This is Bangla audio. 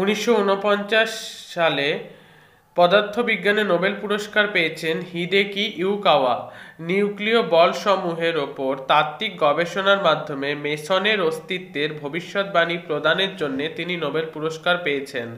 উনিশশো সালে পদার্থবিজ্ঞানে নোবেল পুরস্কার পেয়েছেন হিদেকি ইউকাওয়া নিউক্লিয় বলসমূহের ওপর তাত্ত্বিক গবেষণার মাধ্যমে মেসনের অস্তিত্বের ভবিষ্যৎবাণী প্রদানের জন্য তিনি নোবেল পুরস্কার পেয়েছেন